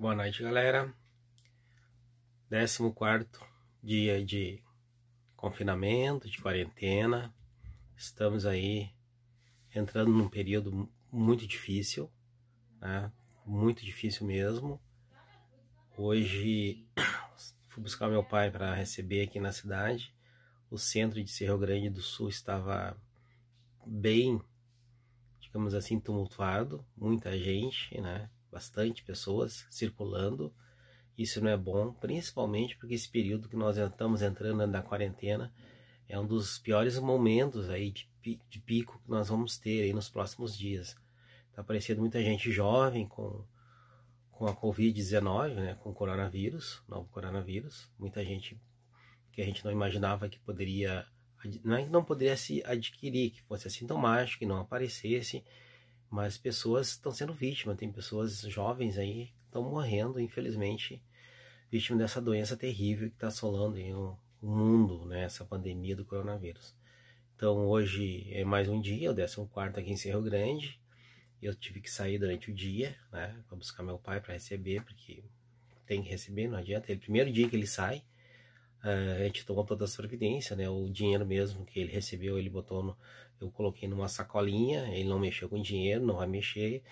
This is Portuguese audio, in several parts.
Boa noite, galera. 14 dia de confinamento, de quarentena. Estamos aí entrando num período muito difícil, né? Muito difícil mesmo. Hoje fui buscar meu pai para receber aqui na cidade. O centro de Rio Grande do Sul estava bem, digamos assim, tumultuado, muita gente, né? bastante pessoas circulando. Isso não é bom, principalmente porque esse período que nós estamos entrando na quarentena é um dos piores momentos aí de, de pico que nós vamos ter aí nos próximos dias. Está aparecendo muita gente jovem com, com a Covid-19, né, com o coronavírus, novo coronavírus. Muita gente que a gente não imaginava que poderia, não é que não poderia se adquirir, que fosse assintomático, que não aparecesse, mas pessoas estão sendo vítimas, tem pessoas jovens aí que estão morrendo, infelizmente, vítima dessa doença terrível que está assolando o mundo, né, essa pandemia do coronavírus. Então hoje é mais um dia, o 14 aqui em Cerro Grande, eu tive que sair durante o dia, né, para buscar meu pai para receber, porque tem que receber, não adianta, é o primeiro dia que ele sai, é, a gente tomou toda a providência, né? O dinheiro mesmo que ele recebeu, ele botou no, eu coloquei numa sacolinha, ele não mexeu com dinheiro, não vai mexer,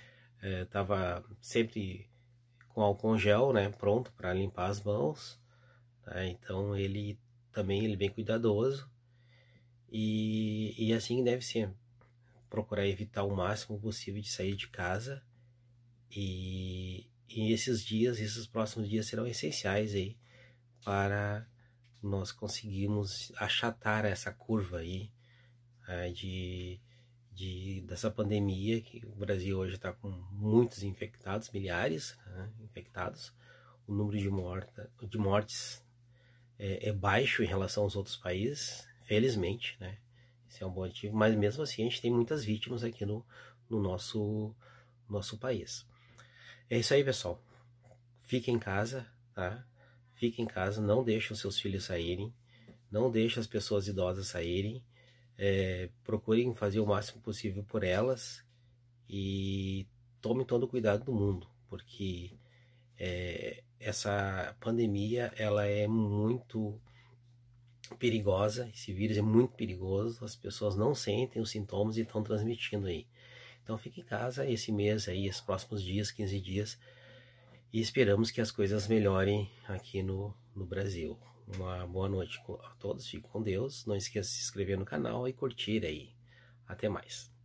é, tava sempre com álcool gel, né? Pronto para limpar as mãos, né? então ele também ele bem cuidadoso e, e assim deve ser procurar evitar o máximo possível de sair de casa e, e esses dias, esses próximos dias serão essenciais aí para nós conseguimos achatar essa curva aí é, de, de, dessa pandemia, que o Brasil hoje está com muitos infectados, milhares né, infectados, o número de, morta, de mortes é, é, baixo em relação aos outros países, felizmente, né? Esse é um bom motivo, mas mesmo assim a gente tem muitas vítimas aqui no, no nosso, nosso país. É isso aí, pessoal. Fique em casa, tá? Fique em casa, não deixe os seus filhos saírem, não deixe as pessoas idosas saírem. É, procurem fazer o máximo possível por elas e tomem todo o cuidado do mundo, porque é, essa pandemia ela é muito perigosa, esse vírus é muito perigoso, as pessoas não sentem os sintomas e estão transmitindo aí. Então fique em casa esse mês aí, os próximos dias, 15 dias, e esperamos que as coisas melhorem aqui no, no Brasil. Uma boa noite a todos, fiquem com Deus. Não esqueça de se inscrever no canal e curtir aí. Até mais.